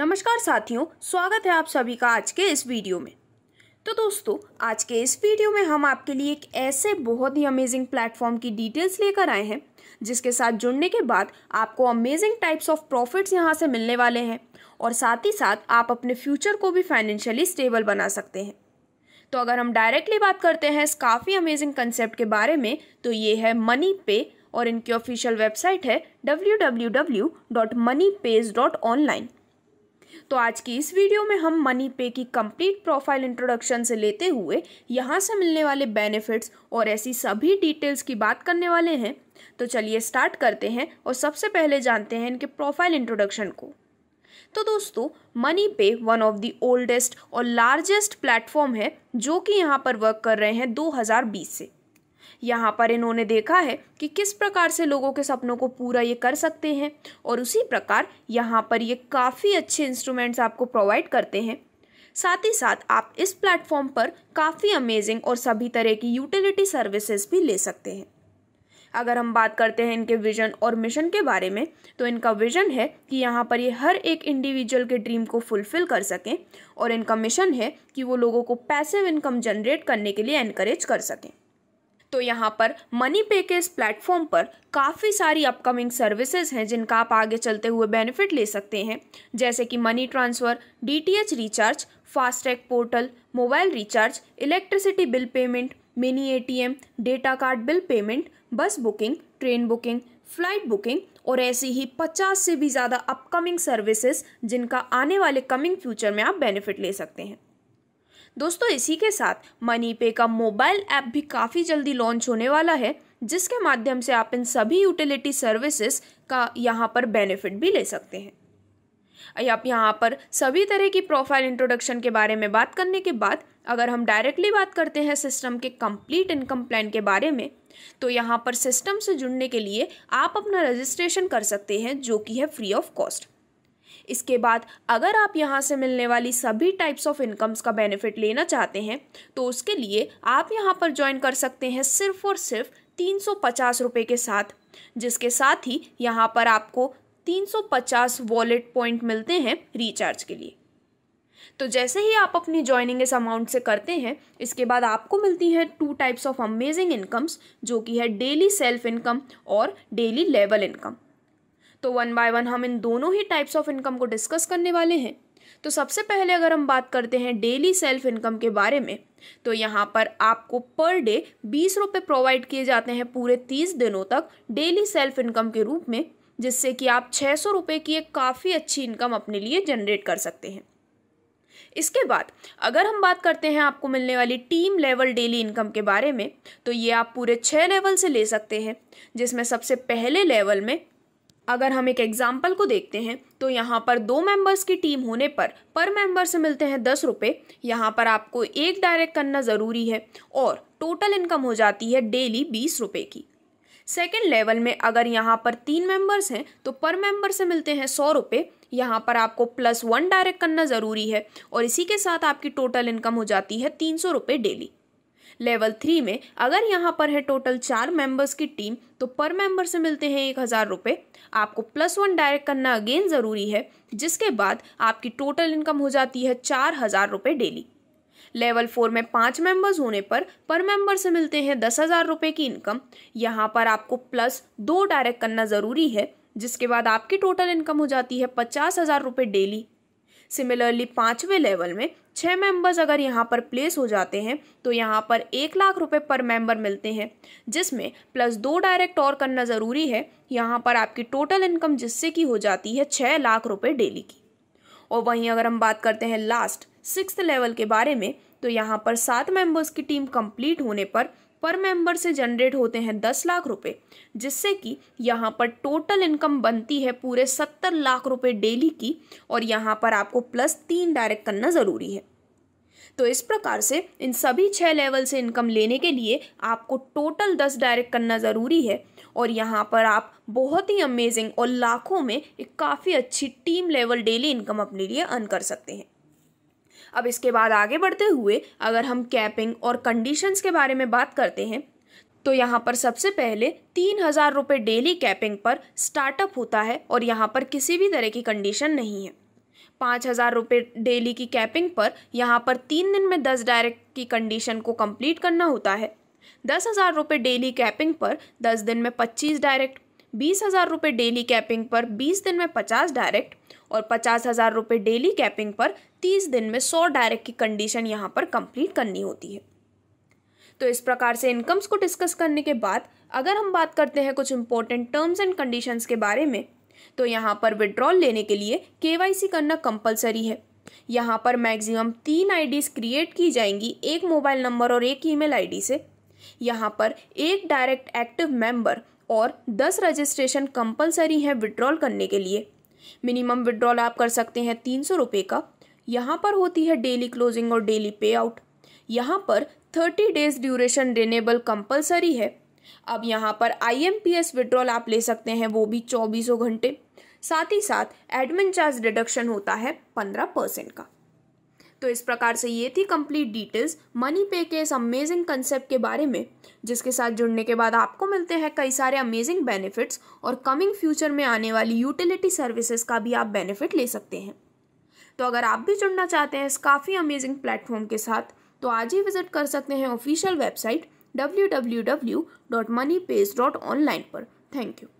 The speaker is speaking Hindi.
नमस्कार साथियों स्वागत है आप सभी का आज के इस वीडियो में तो दोस्तों आज के इस वीडियो में हम आपके लिए एक ऐसे बहुत ही अमेजिंग प्लेटफॉर्म की डिटेल्स लेकर आए हैं जिसके साथ जुड़ने के बाद आपको अमेजिंग टाइप्स ऑफ प्रॉफिट्स यहाँ से मिलने वाले हैं और साथ ही साथ आप अपने फ्यूचर को भी फाइनेंशियली स्टेबल बना सकते हैं तो अगर हम डायरेक्टली बात करते हैं इस काफ़ी अमेजिंग कंसेप्ट के बारे में तो ये है मनी पे और इनकी ऑफिशियल वेबसाइट है डब्ल्यू तो आज की इस वीडियो में हम मनी पे की कंप्लीट प्रोफाइल इंट्रोडक्शन से लेते हुए यहाँ से मिलने वाले बेनिफिट्स और ऐसी सभी डिटेल्स की बात करने वाले हैं तो चलिए स्टार्ट करते हैं और सबसे पहले जानते हैं इनके प्रोफाइल इंट्रोडक्शन को तो दोस्तों Money Pay one of the oldest और लार्जेस्ट प्लेटफॉर्म है जो कि यहाँ पर वर्क कर रहे हैं 2020 से यहाँ पर इन्होंने देखा है कि किस प्रकार से लोगों के सपनों को पूरा ये कर सकते हैं और उसी प्रकार यहाँ पर ये काफ़ी अच्छे इंस्ट्रूमेंट्स आपको प्रोवाइड करते हैं साथ ही साथ आप इस प्लेटफॉर्म पर काफ़ी अमेजिंग और सभी तरह की यूटिलिटी सर्विसेज भी ले सकते हैं अगर हम बात करते हैं इनके विजन और मिशन के बारे में तो इनका विजन है कि यहाँ पर ये हर एक इंडिविजुअल के ड्रीम को फुलफिल कर सकें और इनका मिशन है कि वो लोगों को पैसिव इनकम जनरेट करने के लिए इनक्रेज कर सकें तो यहाँ पर मनी पे के इस प्लेटफॉर्म पर काफ़ी सारी अपकमिंग सर्विसेज हैं जिनका आप आगे चलते हुए बेनिफिट ले सकते हैं जैसे कि money transfer DTH recharge FASTag portal mobile recharge electricity bill payment mini ATM, data card bill payment bus booking train booking flight booking और ऐसी ही 50 से भी ज़्यादा अपकमिंग सर्विसेज जिनका आने वाले कमिंग फ्यूचर में आप बेनिफिट ले सकते हैं दोस्तों इसी के साथ मनी पे का मोबाइल ऐप भी काफ़ी जल्दी लॉन्च होने वाला है जिसके माध्यम से आप इन सभी यूटिलिटी सर्विसेज का यहाँ पर बेनिफिट भी ले सकते हैं आप यहाँ पर सभी तरह की प्रोफाइल इंट्रोडक्शन के बारे में बात करने के बाद अगर हम डायरेक्टली बात करते हैं सिस्टम के कंप्लीट इनकम प्लान के बारे में तो यहाँ पर सिस्टम से जुड़ने के लिए आप अपना रजिस्ट्रेशन कर सकते हैं जो कि है फ्री ऑफ कॉस्ट इसके बाद अगर आप यहाँ से मिलने वाली सभी टाइप्स ऑफ इनकम्स का बेनिफिट लेना चाहते हैं तो उसके लिए आप यहाँ पर ज्वाइन कर सकते हैं सिर्फ और सिर्फ तीन सौ पचास रुपये के साथ जिसके साथ ही यहाँ पर आपको तीन सौ पचास वॉलेट पॉइंट मिलते हैं रिचार्ज के लिए तो जैसे ही आप अपनी ज्वाइनिंग इस अमाउंट से करते हैं इसके बाद आपको मिलती है two types of amazing incomes जो कि है डेली सेल्फ इनकम और डेली लेवल इनकम तो वन बाय वन हम इन दोनों ही टाइप्स ऑफ इनकम को डिस्कस करने वाले हैं तो सबसे पहले अगर हम बात करते हैं डेली सेल्फ इनकम के बारे में तो यहाँ पर आपको पर डे बीस रुपये प्रोवाइड किए जाते हैं पूरे तीस दिनों तक डेली सेल्फ इनकम के रूप में जिससे कि आप छः सौ रुपये की एक काफ़ी अच्छी इनकम अपने लिए जनरेट कर सकते हैं इसके बाद अगर हम बात करते हैं आपको मिलने वाली टीम लेवल डेली इनकम के बारे में तो ये आप पूरे छः लेवल से ले सकते हैं जिसमें सबसे पहले लेवल में अगर हम एक एग्जाम्पल को देखते हैं तो यहाँ पर दो मेंबर्स की टीम होने पर पर मेंबर से मिलते हैं दस रुपये यहाँ पर आपको एक डायरेक्ट करना ज़रूरी है और टोटल इनकम हो जाती है डेली बीस रुपये की सेकेंड लेवल में अगर यहाँ पर तीन मेंबर्स हैं तो पर मेंबर से मिलते हैं सौ रुपये यहाँ पर आपको प्लस वन डायरेक्ट करना ज़रूरी है और इसी के साथ आपकी टोटल इनकम हो जाती है तीन सौ रुपये डेली लेवल थ्री में अगर यहाँ पर है टोटल चार मेंबर्स की टीम तो पर मेंबर से मिलते हैं एक हज़ार रुपये आपको प्लस वन डायरेक्ट करना अगेन ज़रूरी है जिसके बाद आपकी टोटल इनकम हो जाती है चार हज़ार रुपये डेली लेवल फोर में पाँच मेंबर्स होने पर पर मेंबर से मिलते हैं दस हज़ार रुपये की इनकम यहाँ पर आपको प्लस दो डायरेक्ट करना ज़रूरी है जिसके बाद आपकी टोटल इनकम हो जाती है पचास हज़ार रुपये डेली सिमिलरली पाँचवें लेवल में छः मेंबर्स अगर यहाँ पर प्लेस हो जाते हैं तो यहाँ पर एक लाख रुपए पर मेंबर मिलते हैं जिसमें प्लस दो डायरेक्ट और करना ज़रूरी है यहाँ पर आपकी टोटल इनकम जिससे की हो जाती है छः लाख रुपये डेली की और वहीं अगर हम बात करते हैं लास्ट सिक्स लेवल के बारे में तो यहाँ पर सात मेंबर्स की टीम कंप्लीट होने पर पर मेंबर से जनरेट होते हैं दस लाख रुपए जिससे कि यहाँ पर टोटल इनकम बनती है पूरे सत्तर लाख रुपए डेली की और यहाँ पर आपको प्लस तीन डायरेक्ट करना ज़रूरी है तो इस प्रकार से इन सभी छः लेवल से इनकम लेने के लिए आपको टोटल दस डायरेक्ट करना ज़रूरी है और यहाँ पर आप बहुत ही अमेजिंग और लाखों में एक काफ़ी अच्छी टीम लेवल डेली इनकम अपने लिए अर्न कर सकते हैं अब इसके बाद आगे बढ़ते हुए अगर हम कैपिंग और कंडीशंस के बारे में बात करते हैं तो यहाँ पर सबसे पहले तीन हज़ार रुपये डेली कैपिंग पर स्टार्टअप होता है और यहाँ पर किसी भी तरह की कंडीशन नहीं है पाँच हज़ार रुपये डेली की कैपिंग पर यहाँ पर तीन दिन में दस डायरेक्ट की कंडीशन को कंप्लीट करना होता है दस हज़ार रुपये डेली कैपिंग पर दस दिन में पच्चीस डायरेक्ट बीस हज़ार रुपये डेली कैपिंग पर बीस दिन में पचास डायरेक्ट और पचास हज़ार रुपये डेली कैपिंग पर तीस दिन में सौ डायरेक्ट की कंडीशन यहाँ पर कंप्लीट करनी होती है तो इस प्रकार से इनकम्स को डिस्कस करने के बाद अगर हम बात करते हैं कुछ इंपॉर्टेंट टर्म्स एंड कंडीशंस के बारे में तो यहाँ पर विड्रॉल लेने के लिए के करना कंपलसरी है यहाँ पर मैक्सिमम तीन आई क्रिएट की जाएंगी एक मोबाइल नंबर और एक ईमेल आईडी से यहाँ पर एक डायरेक्ट एक्टिव मेंबर और दस रजिस्ट्रेशन कंपलसरी है विड्रॉल करने के लिए मिनिमम विड्रॉल आप कर सकते हैं तीन सौ रुपये का यहाँ पर होती है डेली क्लोजिंग और डेली पे आउट यहाँ पर thirty days duration renewable compulsory है अब यहाँ पर I M P S withdrawal आप ले सकते हैं वो भी चौबीसों घंटे साथ ही साथ एडमिन चार्ज डिडक्शन होता है पंद्रह परसेंट का तो इस प्रकार से ये थी कंप्लीट डिटेल्स मनी पे के इस अमेजिंग कंसेप्ट के बारे में जिसके साथ जुड़ने के बाद आपको मिलते हैं कई सारे अमेजिंग बेनिफिट्स और कमिंग फ्यूचर में आने वाली यूटिलिटी सर्विसेज का भी आप बेनिफिट ले सकते हैं तो अगर आप भी जुड़ना चाहते हैं इस काफ़ी अमेजिंग प्लेटफॉर्म के साथ तो आज ही विजिट कर सकते हैं ऑफिशियल वेबसाइट डब्ल्यू पर थैंक यू